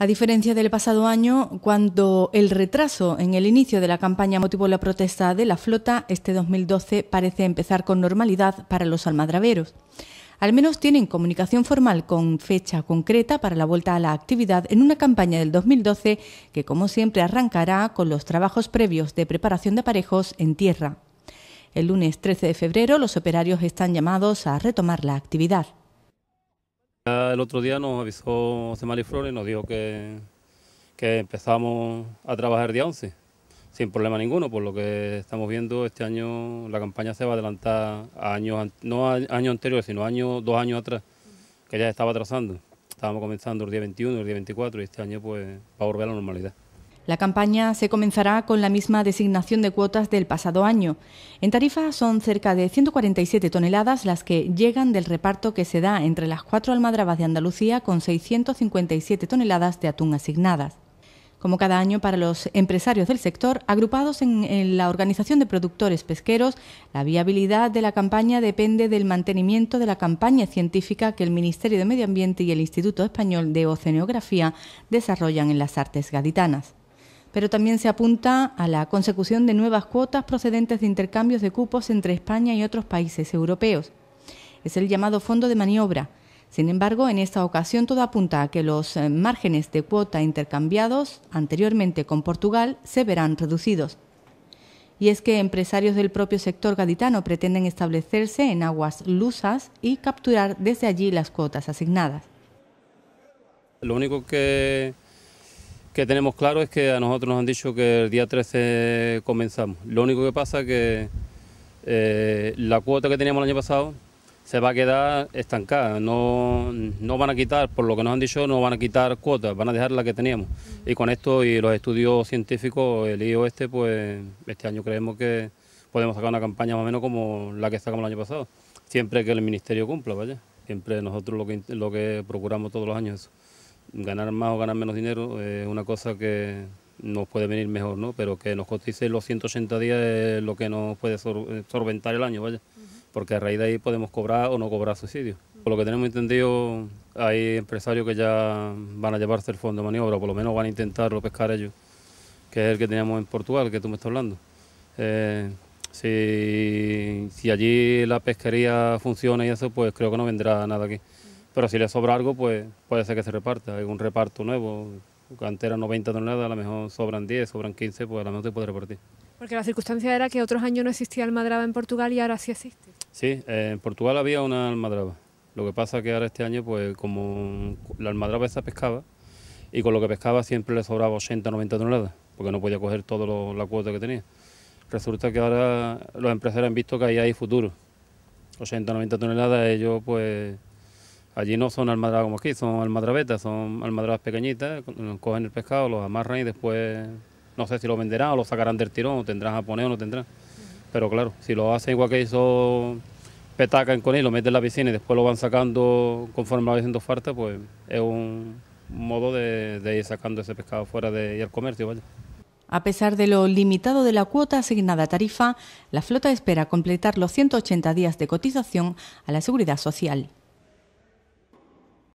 a diferencia del pasado año, cuando el retraso en el inicio de la campaña motivó la protesta de la flota, este 2012 parece empezar con normalidad para los almadraveros. Al menos tienen comunicación formal con fecha concreta para la vuelta a la actividad en una campaña del 2012 que, como siempre, arrancará con los trabajos previos de preparación de aparejos en tierra. El lunes 13 de febrero los operarios están llamados a retomar la actividad. El otro día nos avisó Semali Flores, nos dijo que, que empezamos a trabajar día 11, sin problema ninguno, por lo que estamos viendo este año la campaña se va a adelantar a años, no a anterior, anteriores, sino años, dos años atrás, que ya estaba atrasando. Estábamos comenzando el día 21, el día 24 y este año pues va a volver a la normalidad. La campaña se comenzará con la misma designación de cuotas del pasado año. En tarifa son cerca de 147 toneladas las que llegan del reparto que se da entre las cuatro almadrabas de Andalucía con 657 toneladas de atún asignadas como cada año para los empresarios del sector, agrupados en, en, la Organización de Productores Pesqueros, la viabilidad de la campaña depende del mantenimiento de la campaña científica que el Ministerio de Medio Ambiente y el Instituto Español de Oceanografía desarrollan en las artes gaditanas pero también se apunta a la consecución de nuevas cuotas procedentes de intercambios de cupos entre España y otros países europeos. Es el llamado fondo de maniobra. Sin embargo, en esta ocasión todo apunta a que los eh, márgenes de cuota intercambiados anteriormente con Portugal se verán reducidos. Y es que empresarios del propio sector gaditano pretenden establecerse en aguas lusas y capturar desde allí las cuotas asignadas. Lo único que, que tenemos claro es que a nosotros nos han dicho que el día 13 comenzamos. Lo único que pasa es que eh, la cuota que teníamos el año pasado se va a quedar estancada. No, van a quitar, por lo que nos han dicho, no van a quitar cuotas, van a dejar la que teníamos. Y con esto y los estudios científicos, el IO este, pues este año creemos que podemos sacar una campaña más o menos como la que sacamos el año pasado. Siempre que el Ministerio cumpla, ¿vale? Siempre nosotros lo que, procuramos todos los años es eso ganar más o ganar menos dinero es una cosa que nos puede venir mejor, ¿no? Pero que nos cotice los 180 días es lo que nos puede solventar el año, vaya. Porque a raíz de ahí podemos cobrar o no cobrar suicidio. Por lo que tenemos entendido, hay empresarios que ya van a llevarse el fondo de maniobra, por lo menos van a intentarlo pescar ellos, que es el que teníamos en Portugal, que tú me estás hablando. Eh, si, allí la pesquería funciona y eso, pues creo que no vendrá nada aquí. Pero si le sobra algo, pues puede ser que se reparta. Hay un reparto nuevo. Cantera 90 toneladas, a lo mejor sobran 10, sobran 15, pues a lo mejor se puede repartir. Porque la circunstancia era que otros años no existía almadraba en Portugal y ahora sí existe. Sí, eh, en Portugal había una almadraba. Lo que pasa que ahora este año, pues como la almadraba esa pescaba, y con lo que pescaba siempre le sobraba 80, o 90 toneladas, porque no podía coger toda la cuota que tenía. Resulta que ahora los empresarios han visto que ahí hay futuro. 80, 90 toneladas, ellos pues Allí no son almadrabas como aquí, son almadrabetas, son almadrabas pequeñitas, cogen el pescado, los amarran y después no sé si lo venderán o lo sacarán del tirón, o tendrán japonés o no tendrán. Pero claro, si lo hacen igual que hizo Petaca en Conil, lo meten en la piscina y después lo van sacando conforme lo va haciendo falta, pues es un modo de, ir sacando ese pescado fuera de ir al comercio, A pesar de lo limitado de la cuota asignada a tarifa, la flota espera completar los 180 días de cotización a la Seguridad Social.